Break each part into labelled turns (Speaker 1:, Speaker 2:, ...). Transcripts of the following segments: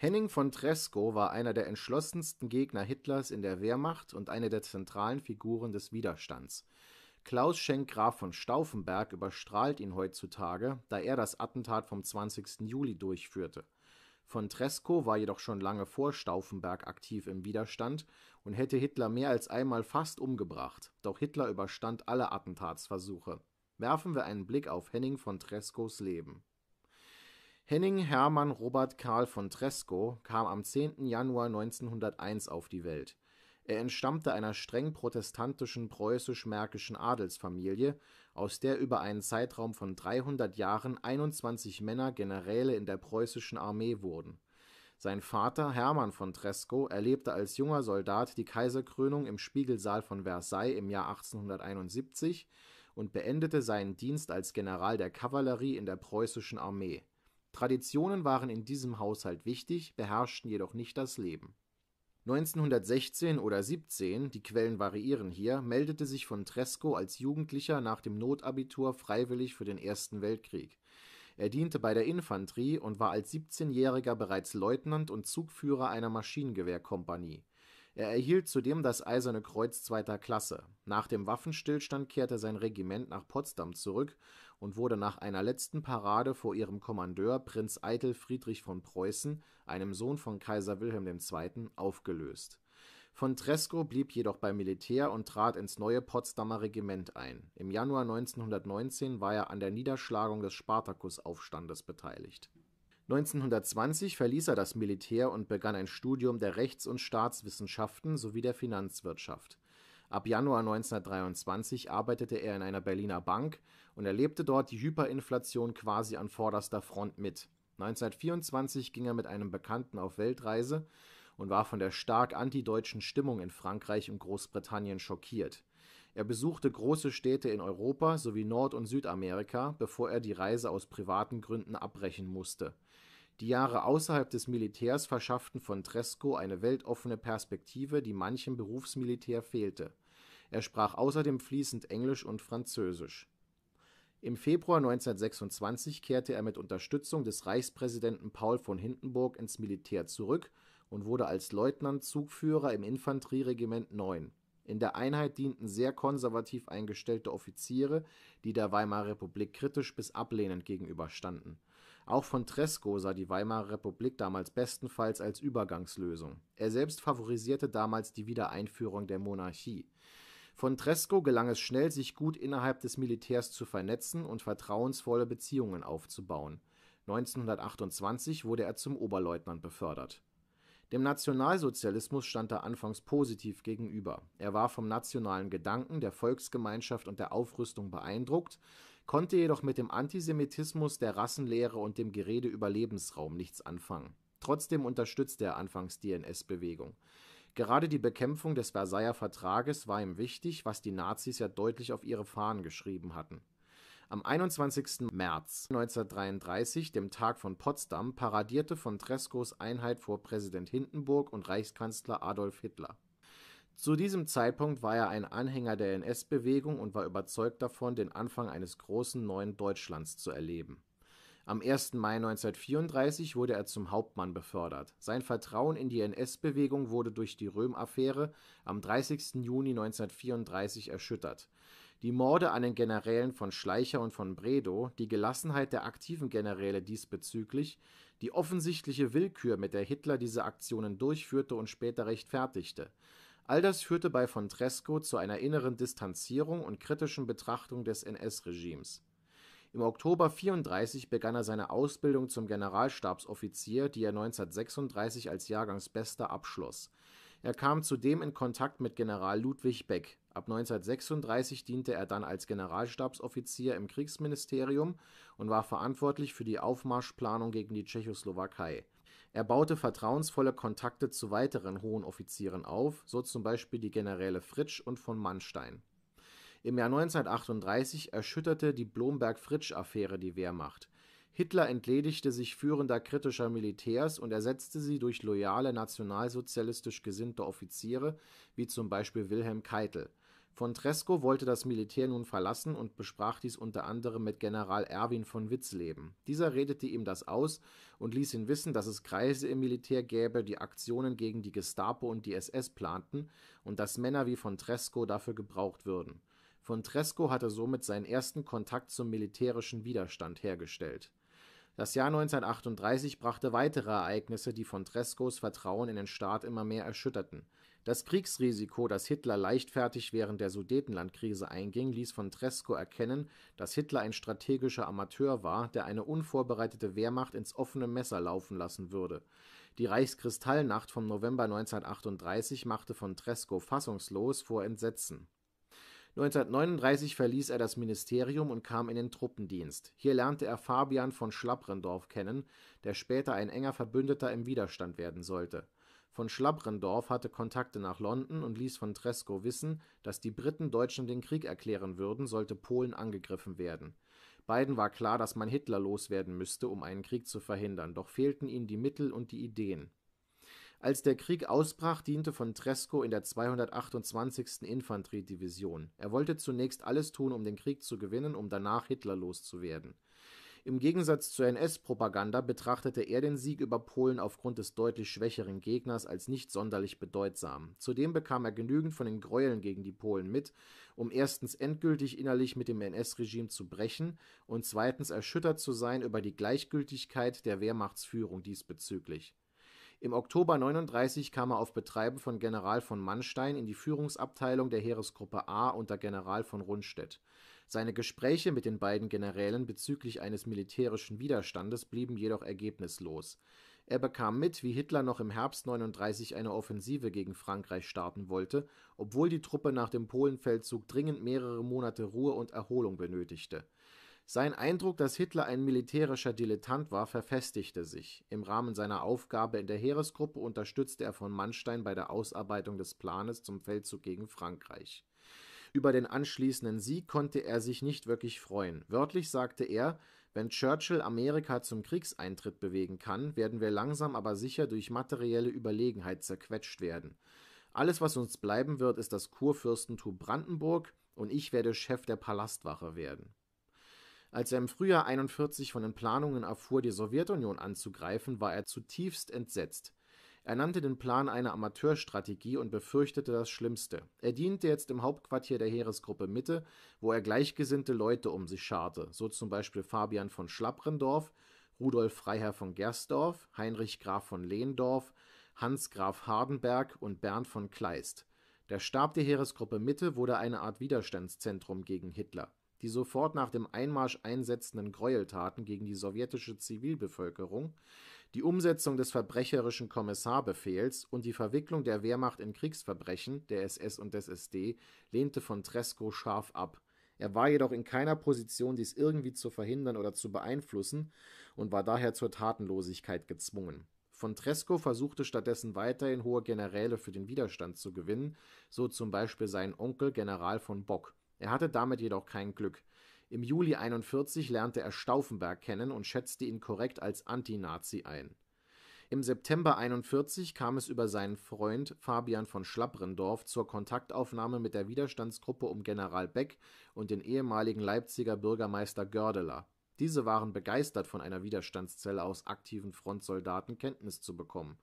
Speaker 1: Henning von Trescow war einer der entschlossensten Gegner Hitlers in der Wehrmacht und eine der zentralen Figuren des Widerstands. Klaus Schenk-Graf von Stauffenberg überstrahlt ihn heutzutage, da er das Attentat vom 20. Juli durchführte. Von Trescow war jedoch schon lange vor Stauffenberg aktiv im Widerstand und hätte Hitler mehr als einmal fast umgebracht, doch Hitler überstand alle Attentatsversuche. Werfen wir einen Blick auf Henning von Trescows Leben Henning Hermann Robert Karl von Trescow kam am 10. Januar 1901 auf die Welt. Er entstammte einer streng protestantischen preußisch-märkischen Adelsfamilie, aus der über einen Zeitraum von 300 Jahren 21 Männer Generäle in der preußischen Armee wurden. Sein Vater Hermann von Trescow erlebte als junger Soldat die Kaiserkrönung im Spiegelsaal von Versailles im Jahr 1871 und beendete seinen Dienst als General der Kavallerie in der preußischen Armee Traditionen waren in diesem Haushalt wichtig, beherrschten jedoch nicht das Leben. 1916 oder 17, die Quellen variieren hier, meldete sich von Tresco als Jugendlicher nach dem Notabitur freiwillig für den Ersten Weltkrieg. Er diente bei der Infanterie und war als 17-Jähriger bereits Leutnant und Zugführer einer Maschinengewehrkompanie. Er erhielt zudem das Eiserne Kreuz zweiter Klasse. Nach dem Waffenstillstand kehrte sein Regiment nach Potsdam zurück und wurde nach einer letzten Parade vor ihrem Kommandeur Prinz Eitel Friedrich von Preußen, einem Sohn von Kaiser Wilhelm II., aufgelöst. Von Treskow blieb jedoch beim Militär und trat ins neue Potsdamer Regiment ein. Im Januar 1919 war er an der Niederschlagung des Spartakusaufstandes beteiligt. 1920 verließ er das Militär und begann ein Studium der Rechts und Staatswissenschaften sowie der Finanzwirtschaft Ab Januar 1923 arbeitete er in einer Berliner Bank und erlebte dort die Hyperinflation quasi an vorderster Front mit. 1924 ging er mit einem Bekannten auf Weltreise und war von der stark antideutschen Stimmung in Frankreich und Großbritannien schockiert. Er besuchte große Städte in Europa sowie Nord und Südamerika, bevor er die Reise aus privaten Gründen abbrechen musste die Jahre außerhalb des Militärs verschafften von Tresco eine weltoffene Perspektive, die manchem Berufsmilitär fehlte. Er sprach außerdem fließend Englisch und Französisch. Im Februar 1926 kehrte er mit Unterstützung des Reichspräsidenten Paul von Hindenburg ins Militär zurück und wurde als Leutnant Zugführer im Infanterieregiment 9. In der Einheit dienten sehr konservativ eingestellte Offiziere, die der Weimarer Republik kritisch bis ablehnend gegenüberstanden auch von Tresko sah die Weimarer Republik damals bestenfalls als Übergangslösung, er selbst favorisierte damals die Wiedereinführung der Monarchie. Von Tresko gelang es schnell, sich gut innerhalb des Militärs zu vernetzen und vertrauensvolle Beziehungen aufzubauen, 1928 wurde er zum Oberleutnant befördert. Dem Nationalsozialismus stand er anfangs positiv gegenüber, er war vom nationalen Gedanken, der Volksgemeinschaft und der Aufrüstung beeindruckt konnte jedoch mit dem Antisemitismus, der Rassenlehre und dem Gerede über Lebensraum nichts anfangen. Trotzdem unterstützte er anfangs die NS-Bewegung. Gerade die Bekämpfung des Versailler Vertrages war ihm wichtig, was die Nazis ja deutlich auf ihre Fahnen geschrieben hatten. Am 21. März 1933, dem Tag von Potsdam, paradierte von Trescows Einheit vor Präsident Hindenburg und Reichskanzler Adolf Hitler zu diesem Zeitpunkt war er ein Anhänger der NS-Bewegung und war überzeugt davon, den Anfang eines großen neuen Deutschlands zu erleben. Am 1. Mai 1934 wurde er zum Hauptmann befördert. Sein Vertrauen in die NS-Bewegung wurde durch die Röhm-Affäre am 30. Juni 1934 erschüttert. Die Morde an den Generälen von Schleicher und von Bredow, die Gelassenheit der aktiven Generäle diesbezüglich, die offensichtliche Willkür, mit der Hitler diese Aktionen durchführte und später rechtfertigte – All das führte bei von Trescow zu einer inneren Distanzierung und kritischen Betrachtung des NS-Regimes. Im Oktober 1934 begann er seine Ausbildung zum Generalstabsoffizier, die er 1936 als Jahrgangsbester abschloss. Er kam zudem in Kontakt mit General Ludwig Beck. Ab 1936 diente er dann als Generalstabsoffizier im Kriegsministerium und war verantwortlich für die Aufmarschplanung gegen die Tschechoslowakei er baute vertrauensvolle Kontakte zu weiteren hohen Offizieren auf, so zum Beispiel die Generäle Fritsch und von Mannstein. Im Jahr 1938 erschütterte die Blomberg-Fritsch-Affäre die Wehrmacht. Hitler entledigte sich führender kritischer Militärs und ersetzte sie durch loyale nationalsozialistisch gesinnte Offiziere wie zum Beispiel Wilhelm Keitel von Tresco wollte das Militär nun verlassen und besprach dies unter anderem mit General Erwin von Witzleben. Dieser redete ihm das aus und ließ ihn wissen, dass es Kreise im Militär gäbe, die Aktionen gegen die Gestapo und die SS planten und dass Männer wie von Tresco dafür gebraucht würden. Von Tresco hatte somit seinen ersten Kontakt zum militärischen Widerstand hergestellt das Jahr 1938 brachte weitere Ereignisse, die von Treskos Vertrauen in den Staat immer mehr erschütterten. Das Kriegsrisiko, das Hitler leichtfertig während der Sudetenlandkrise einging, ließ von Tresko erkennen, dass Hitler ein strategischer Amateur war, der eine unvorbereitete Wehrmacht ins offene Messer laufen lassen würde. Die Reichskristallnacht vom November 1938 machte von Tresko fassungslos vor Entsetzen 1939 verließ er das Ministerium und kam in den Truppendienst. Hier lernte er Fabian von Schlabrendorff kennen, der später ein enger Verbündeter im Widerstand werden sollte. Von Schlabrendorff hatte Kontakte nach London und ließ von Treskow wissen, dass die Briten Deutschen den Krieg erklären würden, sollte Polen angegriffen werden. Beiden war klar, dass man Hitler loswerden müsste, um einen Krieg zu verhindern, doch fehlten ihnen die Mittel und die Ideen als der Krieg ausbrach, diente von Tresco in der 228. Infanteriedivision. Er wollte zunächst alles tun, um den Krieg zu gewinnen, um danach Hitler loszuwerden. Im Gegensatz zur NS-Propaganda betrachtete er den Sieg über Polen aufgrund des deutlich schwächeren Gegners als nicht sonderlich bedeutsam. Zudem bekam er genügend von den Gräueln gegen die Polen mit, um erstens endgültig innerlich mit dem NS-Regime zu brechen und zweitens erschüttert zu sein über die Gleichgültigkeit der Wehrmachtsführung diesbezüglich im Oktober 39 kam er auf Betreiben von General von Mannstein in die Führungsabteilung der Heeresgruppe A unter General von Rundstedt. Seine Gespräche mit den beiden Generälen bezüglich eines militärischen Widerstandes blieben jedoch ergebnislos. Er bekam mit, wie Hitler noch im Herbst 39 eine Offensive gegen Frankreich starten wollte, obwohl die Truppe nach dem Polenfeldzug dringend mehrere Monate Ruhe und Erholung benötigte sein Eindruck, dass Hitler ein militärischer Dilettant war, verfestigte sich. Im Rahmen seiner Aufgabe in der Heeresgruppe unterstützte er von Mannstein bei der Ausarbeitung des Planes zum Feldzug gegen Frankreich. Über den anschließenden Sieg konnte er sich nicht wirklich freuen. Wörtlich sagte er: Wenn Churchill Amerika zum Kriegseintritt bewegen kann, werden wir langsam aber sicher durch materielle Überlegenheit zerquetscht werden. Alles, was uns bleiben wird, ist das Kurfürstentum Brandenburg, und ich werde Chef der Palastwache werden als er im Frühjahr 1941 von den Planungen erfuhr, die Sowjetunion anzugreifen, war er zutiefst entsetzt. Er nannte den Plan eine Amateurstrategie und befürchtete das Schlimmste. Er diente jetzt im Hauptquartier der Heeresgruppe Mitte, wo er gleichgesinnte Leute um sich scharte, so zum Beispiel Fabian von Schlabrendorf, Rudolf Freiherr von Gersdorf, Heinrich Graf von Lehndorf, Hans Graf Hardenberg und Bernd von Kleist. Der Stab der Heeresgruppe Mitte wurde eine Art Widerstandszentrum gegen Hitler die sofort nach dem Einmarsch einsetzenden Gräueltaten gegen die sowjetische Zivilbevölkerung, die Umsetzung des verbrecherischen Kommissarbefehls und die Verwicklung der Wehrmacht in Kriegsverbrechen der SS und des SD lehnte von Treskow scharf ab. Er war jedoch in keiner Position, dies irgendwie zu verhindern oder zu beeinflussen und war daher zur Tatenlosigkeit gezwungen. Von Treskow versuchte stattdessen weiterhin hohe Generäle für den Widerstand zu gewinnen, so zum Beispiel seinen Onkel General von Bock er hatte damit jedoch kein Glück. Im Juli 41 lernte er Stauffenberg kennen und schätzte ihn korrekt als Anti-Nazi ein. Im September 41 kam es über seinen Freund Fabian von Schlabrendorff zur Kontaktaufnahme mit der Widerstandsgruppe um General Beck und den ehemaligen Leipziger Bürgermeister Gördeler. Diese waren begeistert, von einer Widerstandszelle aus aktiven Frontsoldaten Kenntnis zu bekommen.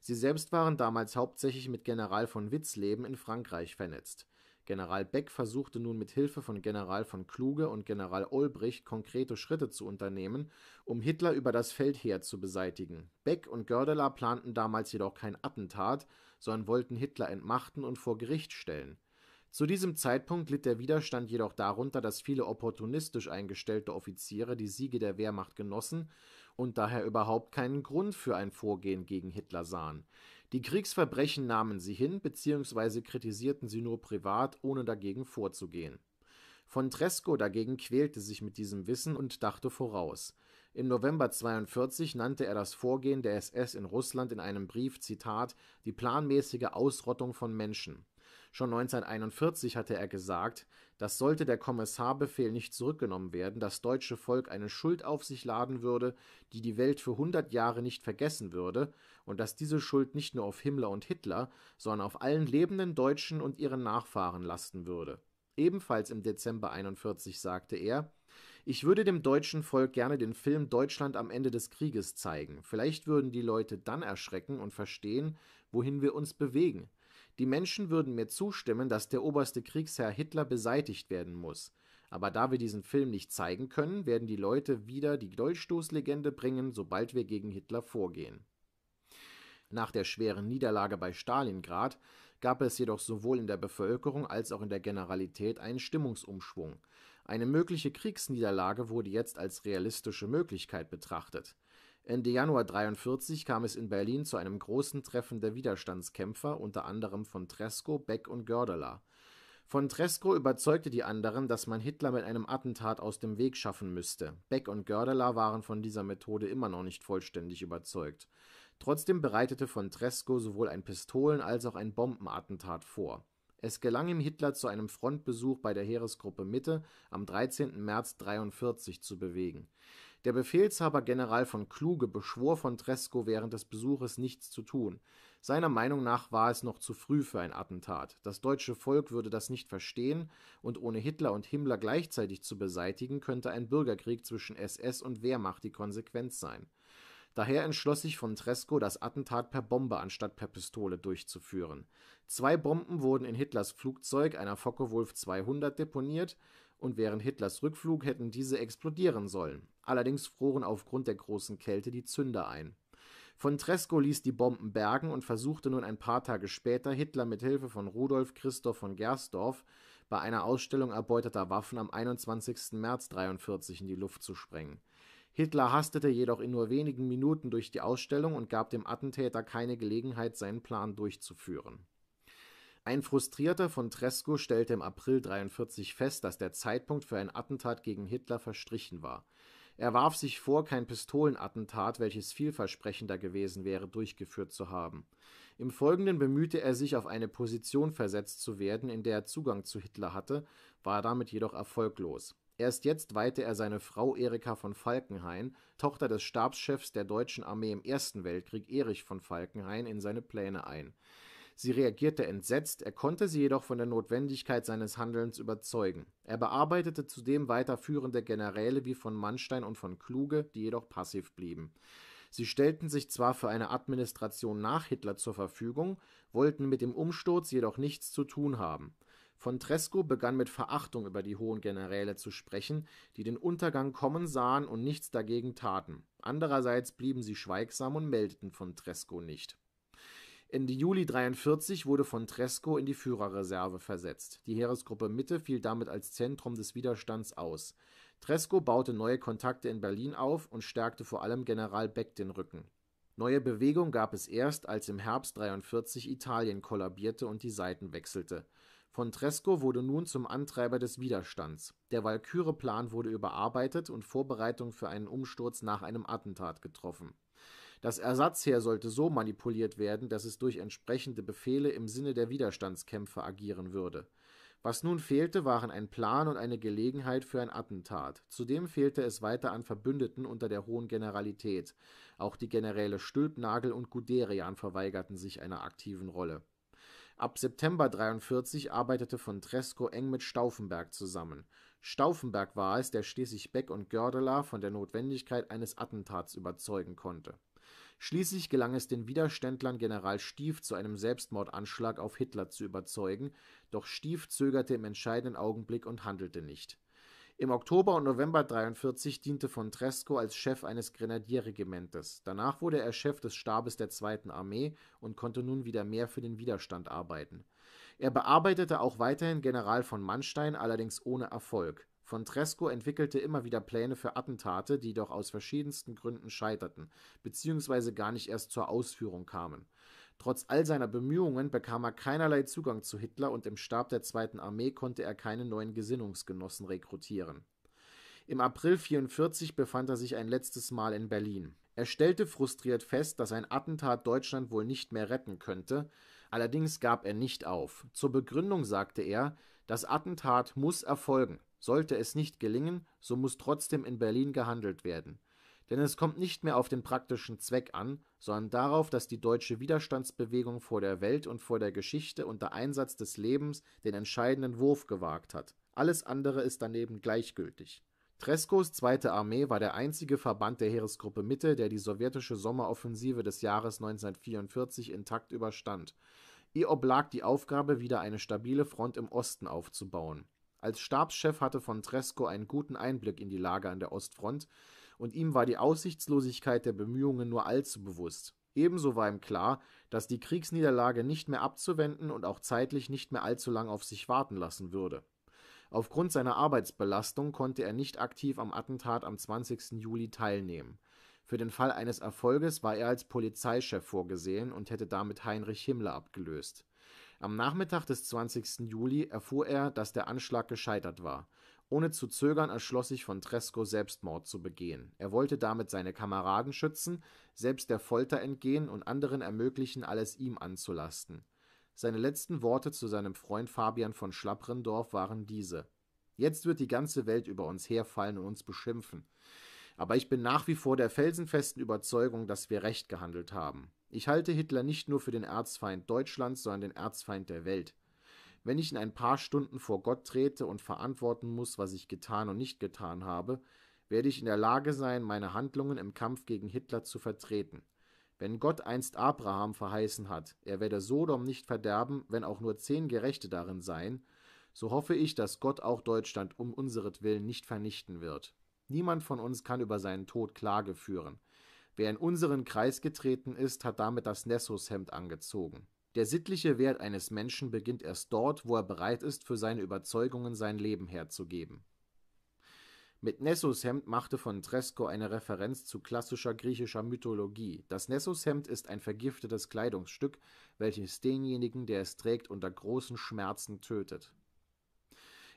Speaker 1: Sie selbst waren damals hauptsächlich mit General von Witzleben in Frankreich vernetzt General Beck versuchte nun mit Hilfe von General von Kluge und General Olbricht konkrete Schritte zu unternehmen, um Hitler über das Feldheer zu beseitigen. Beck und Gördeler planten damals jedoch kein Attentat, sondern wollten Hitler entmachten und vor Gericht stellen. Zu diesem Zeitpunkt litt der Widerstand jedoch darunter, dass viele opportunistisch eingestellte Offiziere die Siege der Wehrmacht genossen und daher überhaupt keinen Grund für ein Vorgehen gegen Hitler sahen die Kriegsverbrechen nahmen sie hin bzw. kritisierten sie nur privat, ohne dagegen vorzugehen. Von Tresco dagegen quälte sich mit diesem Wissen und dachte voraus. Im November 1942 nannte er das Vorgehen der SS in Russland in einem Brief „ Zitat die planmäßige Ausrottung von Menschen Schon 1941 hatte er gesagt, dass sollte der Kommissarbefehl nicht zurückgenommen werden, das deutsche Volk eine Schuld auf sich laden würde, die die Welt für hundert Jahre nicht vergessen würde, und dass diese Schuld nicht nur auf Himmler und Hitler, sondern auf allen lebenden Deutschen und ihren Nachfahren lasten würde. Ebenfalls im Dezember 1941 sagte er: Ich würde dem deutschen Volk gerne den Film Deutschland am Ende des Krieges zeigen. Vielleicht würden die Leute dann erschrecken und verstehen, wohin wir uns bewegen. Die Menschen würden mir zustimmen, dass der oberste Kriegsherr Hitler beseitigt werden muss. Aber da wir diesen Film nicht zeigen können, werden die Leute wieder die Dolchstoßlegende bringen, sobald wir gegen Hitler vorgehen. Nach der schweren Niederlage bei Stalingrad gab es jedoch sowohl in der Bevölkerung als auch in der Generalität einen Stimmungsumschwung. Eine mögliche Kriegsniederlage wurde jetzt als realistische Möglichkeit betrachtet. Ende Januar 1943 kam es in Berlin zu einem großen Treffen der Widerstandskämpfer, unter anderem von Tresko, Beck und Gördeler. Von Tresko überzeugte die anderen, dass man Hitler mit einem Attentat aus dem Weg schaffen müsste. Beck und Gördeler waren von dieser Methode immer noch nicht vollständig überzeugt. Trotzdem bereitete von Tresko sowohl ein Pistolen als auch ein Bombenattentat vor. Es gelang ihm Hitler zu einem Frontbesuch bei der Heeresgruppe Mitte am 13. März 1943 zu bewegen. Der Befehlshaber General von Kluge beschwor von Tresco während des Besuches, nichts zu tun. Seiner Meinung nach war es noch zu früh für ein Attentat. Das deutsche Volk würde das nicht verstehen und ohne Hitler und Himmler gleichzeitig zu beseitigen, könnte ein Bürgerkrieg zwischen SS und Wehrmacht die Konsequenz sein. Daher entschloss sich von Tresco, das Attentat per Bombe anstatt per Pistole durchzuführen. Zwei Bomben wurden in Hitlers Flugzeug, einer Focke-Wulf 200, deponiert und während Hitlers Rückflug hätten diese explodieren sollen. Allerdings froren aufgrund der großen Kälte die Zünder ein. Von Tresco ließ die Bomben bergen und versuchte nun ein paar Tage später, Hitler mit Hilfe von Rudolf Christoph von Gersdorf bei einer Ausstellung erbeuteter Waffen am 21. März 1943 in die Luft zu sprengen. Hitler hastete jedoch in nur wenigen Minuten durch die Ausstellung und gab dem Attentäter keine Gelegenheit, seinen Plan durchzuführen ein Frustrierter von Tresco stellte im April 1943 fest, dass der Zeitpunkt für ein Attentat gegen Hitler verstrichen war. Er warf sich vor, kein Pistolenattentat, welches vielversprechender gewesen wäre, durchgeführt zu haben. Im Folgenden bemühte er sich, auf eine Position versetzt zu werden, in der er Zugang zu Hitler hatte, war damit jedoch erfolglos. Erst jetzt weihte er seine Frau Erika von Falkenhayn, Tochter des Stabschefs der deutschen Armee im Ersten Weltkrieg Erich von Falkenhayn, in seine Pläne ein Sie reagierte entsetzt, er konnte sie jedoch von der Notwendigkeit seines Handelns überzeugen. Er bearbeitete zudem weiterführende Generäle wie von Mannstein und von Kluge, die jedoch passiv blieben. Sie stellten sich zwar für eine Administration nach Hitler zur Verfügung, wollten mit dem Umsturz jedoch nichts zu tun haben. Von Tresco begann mit Verachtung über die hohen Generäle zu sprechen, die den Untergang kommen sahen und nichts dagegen taten. Andererseits blieben sie schweigsam und meldeten von Tresco nicht Ende Juli 43 wurde von Tresco in die Führerreserve versetzt. Die Heeresgruppe Mitte fiel damit als Zentrum des Widerstands aus. Tresco baute neue Kontakte in Berlin auf und stärkte vor allem General Beck den Rücken. Neue Bewegung gab es erst, als im Herbst 43 Italien kollabierte und die Seiten wechselte. Von Tresco wurde nun zum Antreiber des Widerstands. Der Walküre-Plan wurde überarbeitet und Vorbereitungen für einen Umsturz nach einem Attentat getroffen das Ersatzheer sollte so manipuliert werden, dass es durch entsprechende Befehle im Sinne der Widerstandskämpfe agieren würde. Was nun fehlte, waren ein Plan und eine Gelegenheit für ein Attentat. Zudem fehlte es weiter an Verbündeten unter der Hohen Generalität. Auch die Generäle Stülpnagel und Guderian verweigerten sich einer aktiven Rolle. Ab September 43 arbeitete von Tresco eng mit Stauffenberg zusammen. Stauffenberg war es, der schließlich Beck und Gördeler von der Notwendigkeit eines Attentats überzeugen konnte Schließlich gelang es den Widerständlern General Stief zu einem Selbstmordanschlag auf Hitler zu überzeugen, doch Stief zögerte im entscheidenden Augenblick und handelte nicht. Im Oktober und November 1943 diente von Tresco als Chef eines Grenadierregimentes. Danach wurde er Chef des Stabes der Zweiten Armee und konnte nun wieder mehr für den Widerstand arbeiten. Er bearbeitete auch weiterhin General von Manstein, allerdings ohne Erfolg von Tresco entwickelte immer wieder Pläne für Attentate, die doch aus verschiedensten Gründen scheiterten beziehungsweise gar nicht erst zur Ausführung kamen. Trotz all seiner Bemühungen bekam er keinerlei Zugang zu Hitler und im Stab der Zweiten Armee konnte er keine neuen Gesinnungsgenossen rekrutieren. Im April 1944 befand er sich ein letztes Mal in Berlin. Er stellte frustriert fest, dass ein Attentat Deutschland wohl nicht mehr retten könnte, allerdings gab er nicht auf. Zur Begründung sagte er, das Attentat muss erfolgen. Sollte es nicht gelingen, so muss trotzdem in Berlin gehandelt werden. Denn es kommt nicht mehr auf den praktischen Zweck an, sondern darauf, dass die deutsche Widerstandsbewegung vor der Welt und vor der Geschichte unter Einsatz des Lebens den entscheidenden Wurf gewagt hat. Alles andere ist daneben gleichgültig. Treskos Zweite Armee war der einzige Verband der Heeresgruppe Mitte, der die sowjetische Sommeroffensive des Jahres 1944 intakt überstand. Ihr oblag die Aufgabe, wieder eine stabile Front im Osten aufzubauen als Stabschef hatte von Tresco einen guten Einblick in die Lage an der Ostfront und ihm war die Aussichtslosigkeit der Bemühungen nur allzu bewusst. Ebenso war ihm klar, dass die Kriegsniederlage nicht mehr abzuwenden und auch zeitlich nicht mehr allzu lang auf sich warten lassen würde. Aufgrund seiner Arbeitsbelastung konnte er nicht aktiv am Attentat am 20. Juli teilnehmen. Für den Fall eines Erfolges war er als Polizeichef vorgesehen und hätte damit Heinrich Himmler abgelöst am Nachmittag des 20. Juli erfuhr er, dass der Anschlag gescheitert war. Ohne zu zögern entschloss sich von Tresco, Selbstmord zu begehen. Er wollte damit seine Kameraden schützen, selbst der Folter entgehen und anderen ermöglichen, alles ihm anzulasten. Seine letzten Worte zu seinem Freund Fabian von Schlabrendorff waren diese: „ Jetzt wird die ganze Welt über uns herfallen und uns beschimpfen. Aber ich bin nach wie vor der felsenfesten Überzeugung, dass wir recht gehandelt haben ich halte Hitler nicht nur für den Erzfeind Deutschlands, sondern den Erzfeind der Welt. Wenn ich in ein paar Stunden vor Gott trete und verantworten muss, was ich getan und nicht getan habe, werde ich in der Lage sein, meine Handlungen im Kampf gegen Hitler zu vertreten. Wenn Gott einst Abraham verheißen hat, er werde Sodom nicht verderben, wenn auch nur zehn Gerechte darin seien, so hoffe ich, dass Gott auch Deutschland um unseretwillen nicht vernichten wird. Niemand von uns kann über seinen Tod Klage führen. Wer in unseren Kreis getreten ist, hat damit das Nessushemd angezogen. Der sittliche Wert eines Menschen beginnt erst dort, wo er bereit ist, für seine Überzeugungen sein Leben herzugeben. Mit Nessushemd machte von Tresco eine Referenz zu klassischer griechischer Mythologie. Das Nessushemd ist ein vergiftetes Kleidungsstück, welches denjenigen, der es trägt, unter großen Schmerzen tötet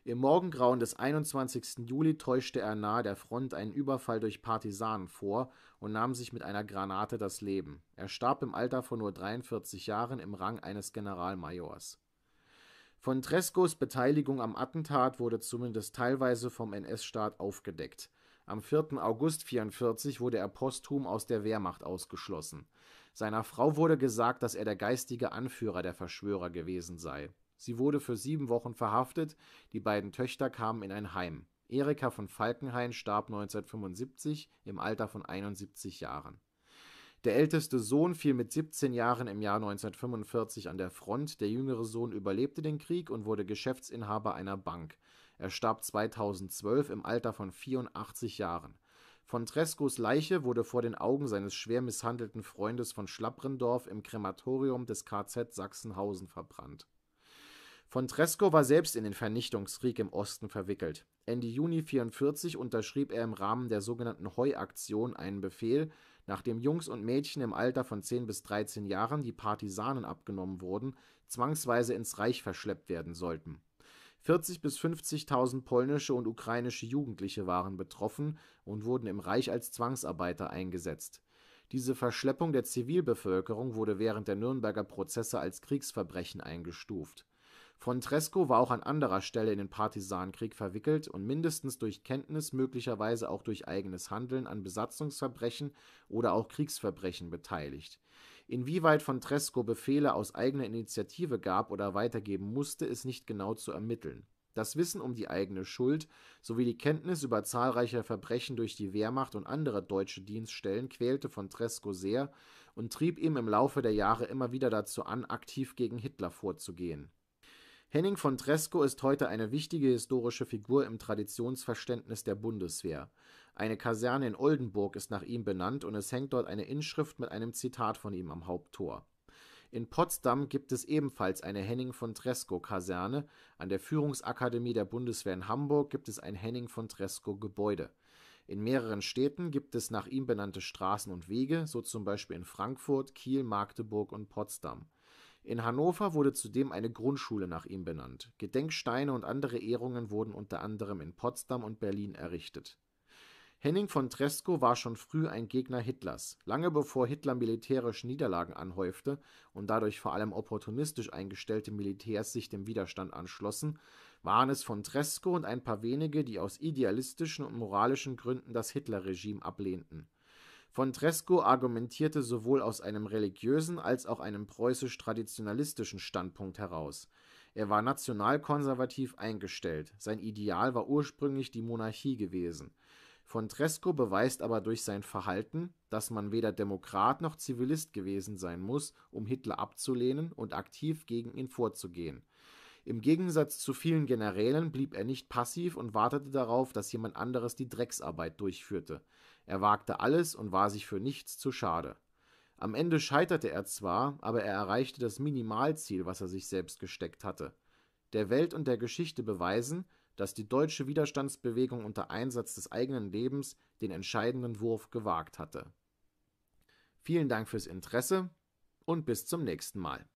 Speaker 1: im Morgengrauen des 21. Juli täuschte er nahe der Front einen Überfall durch Partisanen vor und nahm sich mit einer Granate das Leben. Er starb im Alter von nur 43 Jahren im Rang eines Generalmajors. Von Trescos Beteiligung am Attentat wurde zumindest teilweise vom NS-Staat aufgedeckt. Am 4. August 1944 wurde er posthum aus der Wehrmacht ausgeschlossen. Seiner Frau wurde gesagt, dass er der geistige Anführer der Verschwörer gewesen sei Sie wurde für sieben Wochen verhaftet, die beiden Töchter kamen in ein Heim. Erika von Falkenhayn starb 1975 im Alter von 71 Jahren. Der älteste Sohn fiel mit 17 Jahren im Jahr 1945 an der Front, der jüngere Sohn überlebte den Krieg und wurde Geschäftsinhaber einer Bank. Er starb 2012 im Alter von 84 Jahren. Von Trescos Leiche wurde vor den Augen seines schwer misshandelten Freundes von Schlapprendorf im Krematorium des KZ Sachsenhausen verbrannt von Tresco war selbst in den Vernichtungskrieg im Osten verwickelt. Ende Juni 1944 unterschrieb er im Rahmen der sogenannten Heuaktion einen Befehl, nachdem Jungs und Mädchen im Alter von 10 bis 13 Jahren, die Partisanen abgenommen wurden, zwangsweise ins Reich verschleppt werden sollten. 40.000 bis 50.000 polnische und ukrainische Jugendliche waren betroffen und wurden im Reich als Zwangsarbeiter eingesetzt. Diese Verschleppung der Zivilbevölkerung wurde während der Nürnberger Prozesse als Kriegsverbrechen eingestuft von Tresco war auch an anderer Stelle in den Partisanenkrieg verwickelt und mindestens durch Kenntnis, möglicherweise auch durch eigenes Handeln an Besatzungsverbrechen oder auch Kriegsverbrechen beteiligt. Inwieweit von Tresco Befehle aus eigener Initiative gab oder weitergeben musste, ist nicht genau zu ermitteln. Das Wissen um die eigene Schuld sowie die Kenntnis über zahlreiche Verbrechen durch die Wehrmacht und andere deutsche Dienststellen quälte von Tresco sehr und trieb ihm im Laufe der Jahre immer wieder dazu an, aktiv gegen Hitler vorzugehen Henning von Tresco ist heute eine wichtige historische Figur im Traditionsverständnis der Bundeswehr. Eine Kaserne in Oldenburg ist nach ihm benannt und es hängt dort eine Inschrift mit einem Zitat von ihm am Haupttor. In Potsdam gibt es ebenfalls eine Henning von Tresco-Kaserne, an der Führungsakademie der Bundeswehr in Hamburg gibt es ein Henning von Tresco-Gebäude. In mehreren Städten gibt es nach ihm benannte Straßen und Wege, so zum Beispiel in Frankfurt, Kiel, Magdeburg und Potsdam in Hannover wurde zudem eine Grundschule nach ihm benannt, Gedenksteine und andere Ehrungen wurden unter anderem in Potsdam und Berlin errichtet. Henning von Tresco war schon früh ein Gegner Hitlers. Lange bevor Hitler militärische Niederlagen anhäufte und dadurch vor allem opportunistisch eingestellte Militärs sich dem Widerstand anschlossen, waren es von Tresco und ein paar wenige, die aus idealistischen und moralischen Gründen das Hitlerregime ablehnten von Tresco argumentierte sowohl aus einem religiösen als auch einem preußisch-traditionalistischen Standpunkt heraus. Er war nationalkonservativ eingestellt, sein Ideal war ursprünglich die Monarchie gewesen. Von Tresco beweist aber durch sein Verhalten, dass man weder Demokrat noch Zivilist gewesen sein muss, um Hitler abzulehnen und aktiv gegen ihn vorzugehen. Im Gegensatz zu vielen Generälen blieb er nicht passiv und wartete darauf, dass jemand anderes die Drecksarbeit durchführte. Er wagte alles und war sich für nichts zu schade. Am Ende scheiterte er zwar, aber er erreichte das Minimalziel, was er sich selbst gesteckt hatte. Der Welt und der Geschichte beweisen, dass die deutsche Widerstandsbewegung unter Einsatz des eigenen Lebens den entscheidenden Wurf gewagt hatte. Vielen Dank fürs Interesse und bis zum nächsten Mal.